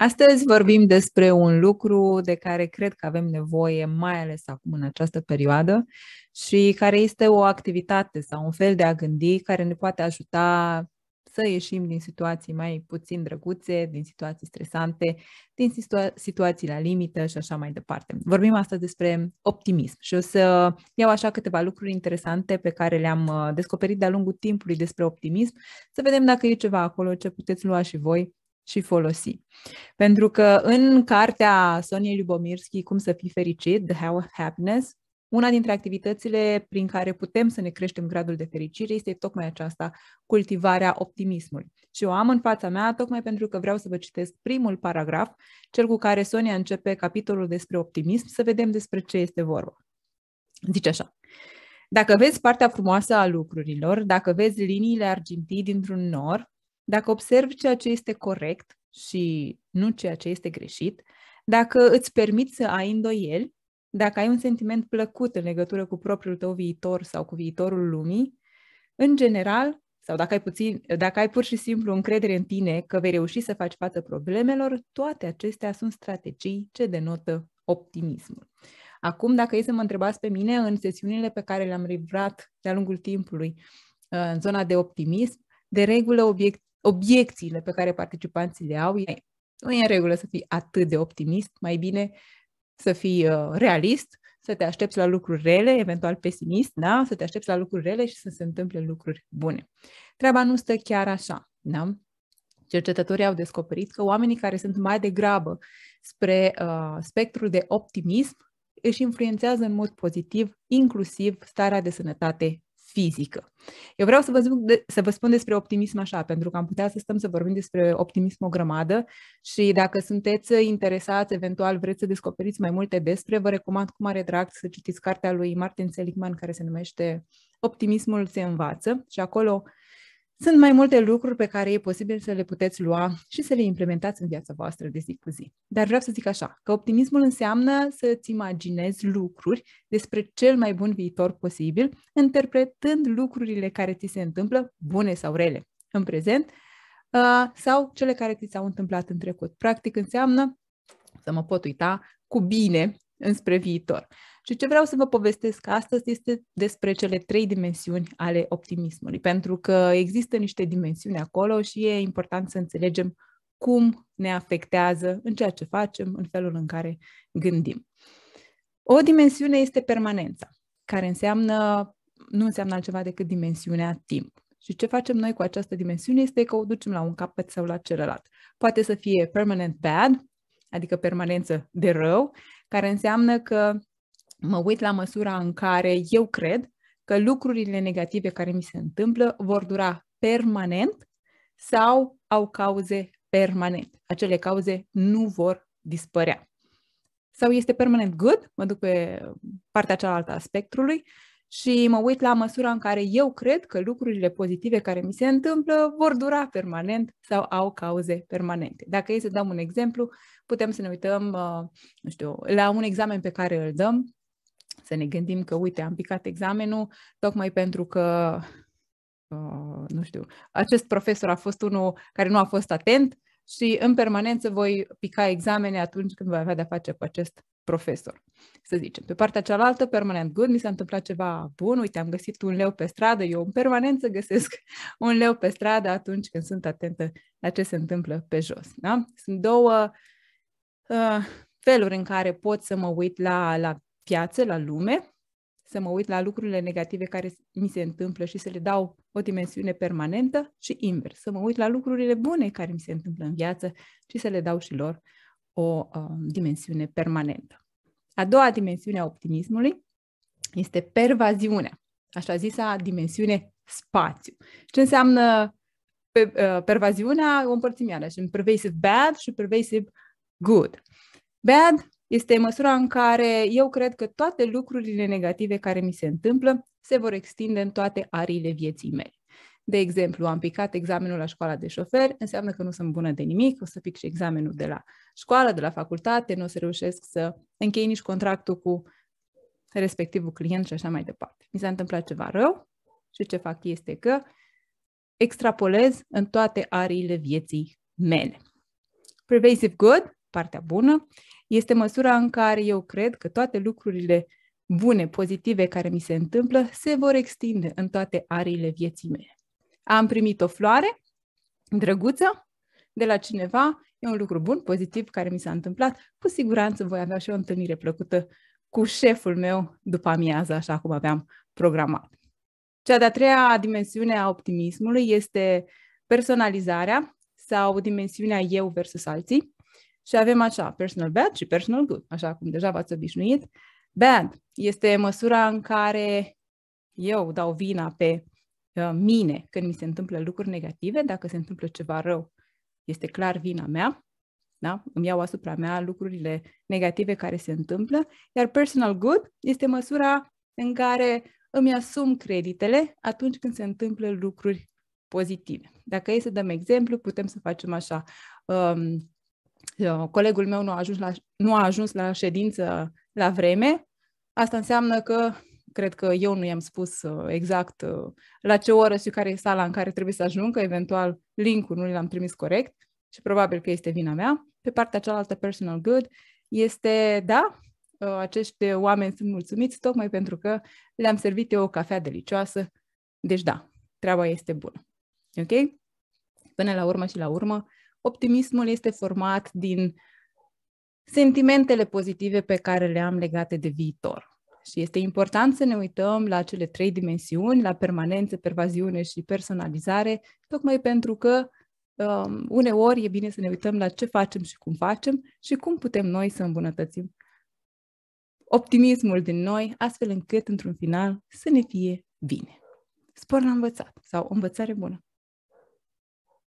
Astăzi vorbim despre un lucru de care cred că avem nevoie, mai ales acum în această perioadă, și care este o activitate sau un fel de a gândi care ne poate ajuta să ieșim din situații mai puțin drăguțe, din situații stresante, din situa- situații la limită și așa mai departe. Vorbim astăzi despre optimism și o să iau așa câteva lucruri interesante pe care le-am uh, descoperit de-a lungul timpului despre optimism, să vedem dacă e ceva acolo ce puteți lua și voi și folosi. Pentru că în cartea Soniei Lubomirski, Cum să fii fericit, The How of Happiness, una dintre activitățile prin care putem să ne creștem gradul de fericire este tocmai aceasta, cultivarea optimismului. Și o am în fața mea tocmai pentru că vreau să vă citesc primul paragraf, cel cu care Sonia începe capitolul despre optimism, să vedem despre ce este vorba. Zice așa. Dacă vezi partea frumoasă a lucrurilor, dacă vezi liniile argintii dintr-un nor, dacă observi ceea ce este corect și nu ceea ce este greșit, dacă îți permiți să ai îndoieli, dacă ai un sentiment plăcut în legătură cu propriul tău viitor sau cu viitorul lumii, în general, sau dacă ai, puțin, dacă ai pur și simplu încredere în tine că vei reuși să faci față problemelor, toate acestea sunt strategii ce denotă optimismul. Acum, dacă e să mă întrebați pe mine, în sesiunile pe care le-am livrat de-a lungul timpului, uh, în zona de optimism, de regulă, obiect, obiecțiile pe care participanții le au. Nu e în regulă să fii atât de optimist, mai bine să fii uh, realist, să te aștepți la lucruri rele, eventual pesimist, da? să te aștepți la lucruri rele și să se întâmple lucruri bune. Treaba nu stă chiar așa. Da? Cercetătorii au descoperit că oamenii care sunt mai degrabă spre uh, spectrul de optimism își influențează în mod pozitiv inclusiv starea de sănătate fizică. Eu vreau să vă, zic de, să vă spun despre optimism așa, pentru că am putea să stăm să vorbim despre optimism o grămadă și dacă sunteți interesați, eventual vreți să descoperiți mai multe despre, vă recomand cu mare drag să citiți cartea lui Martin Seligman care se numește Optimismul se învață și acolo sunt mai multe lucruri pe care e posibil să le puteți lua și să le implementați în viața voastră de zi cu zi. Dar vreau să zic așa, că optimismul înseamnă să-ți imaginezi lucruri despre cel mai bun viitor posibil, interpretând lucrurile care ți se întâmplă, bune sau rele, în prezent, ă, sau cele care ți s-au întâmplat în trecut. Practic înseamnă să mă pot uita cu bine înspre viitor. Și ce vreau să vă povestesc astăzi este despre cele trei dimensiuni ale optimismului, pentru că există niște dimensiuni acolo și e important să înțelegem cum ne afectează în ceea ce facem, în felul în care gândim. O dimensiune este permanența, care înseamnă, nu înseamnă altceva decât dimensiunea timp. Și ce facem noi cu această dimensiune este că o ducem la un capăt sau la celălalt. Poate să fie permanent bad, adică permanență de rău, care înseamnă că mă uit la măsura în care eu cred că lucrurile negative care mi se întâmplă vor dura permanent sau au cauze permanent. Acele cauze nu vor dispărea. Sau este permanent good, mă duc pe partea cealaltă a spectrului și mă uit la măsura în care eu cred că lucrurile pozitive care mi se întâmplă vor dura permanent sau au cauze permanente. Dacă e să dăm un exemplu, putem să ne uităm, uh, nu știu, la un examen pe care îl dăm să ne gândim că, uite, am picat examenul tocmai pentru că, uh, nu știu, acest profesor a fost unul care nu a fost atent și în permanență voi pica examene atunci când voi avea de-a face cu acest profesor, să zicem. Pe partea cealaltă, permanent good, mi s-a întâmplat ceva bun, uite, am găsit un leu pe stradă, eu în permanență găsesc un leu pe stradă atunci când sunt atentă la ce se întâmplă pe jos. Da? Sunt două uh, feluri în care pot să mă uit la, la piață, la lume, să mă uit la lucrurile negative care mi se întâmplă și să le dau o dimensiune permanentă și invers, să mă uit la lucrurile bune care mi se întâmplă în viață și să le dau și lor o uh, dimensiune permanentă. A doua dimensiune a optimismului este pervaziunea, așa zisa dimensiune spațiu. Ce înseamnă pe, uh, pervaziunea? O împărțim iarăși în pervasive bad și pervasive good. Bad este măsura în care eu cred că toate lucrurile negative care mi se întâmplă se vor extinde în toate ariile vieții mele. De exemplu, am picat examenul la școala de șofer, înseamnă că nu sunt bună de nimic, o să pic și examenul de la școală, de la facultate, nu o să reușesc să închei nici contractul cu respectivul client și așa mai departe. Mi s-a întâmplat ceva rău și ce fac este că extrapolez în toate ariile vieții mele. Pervasive good, partea bună, este măsura în care eu cred că toate lucrurile bune, pozitive care mi se întâmplă se vor extinde în toate ariile vieții mele. Am primit o floare drăguță de la cineva, e un lucru bun, pozitiv care mi s-a întâmplat. Cu siguranță voi avea și o întâlnire plăcută cu șeful meu după amiază, așa cum aveam programat. Cea de-a treia dimensiune a optimismului este personalizarea sau dimensiunea eu versus alții. Și avem așa, personal bad și personal good, așa cum deja v-ați obișnuit. Bad este măsura în care eu dau vina pe uh, mine când mi se întâmplă lucruri negative, dacă se întâmplă ceva rău, este clar vina mea, da? îmi iau asupra mea lucrurile negative care se întâmplă, iar personal good este măsura în care îmi asum creditele atunci când se întâmplă lucruri pozitive. Dacă e să dăm exemplu, putem să facem așa. Um, Uh, colegul meu nu a ajuns la, nu a ajuns la ședință la vreme, asta înseamnă că cred că eu nu i-am spus uh, exact uh, la ce oră și care e sala în care trebuie să ajung, că eventual linkul nu l-am trimis corect și probabil că este vina mea. Pe partea cealaltă, personal good, este, da, acești oameni sunt mulțumiți tocmai pentru că le-am servit eu o cafea delicioasă. Deci da, treaba este bună. Ok? Până la urmă și la urmă, Optimismul este format din sentimentele pozitive pe care le am legate de viitor. Și este important să ne uităm la cele trei dimensiuni, la permanență, pervaziune și personalizare, tocmai pentru că um, uneori e bine să ne uităm la ce facem și cum facem și cum putem noi să îmbunătățim optimismul din noi, astfel încât, într-un final, să ne fie bine. Spor la învățat sau învățare bună!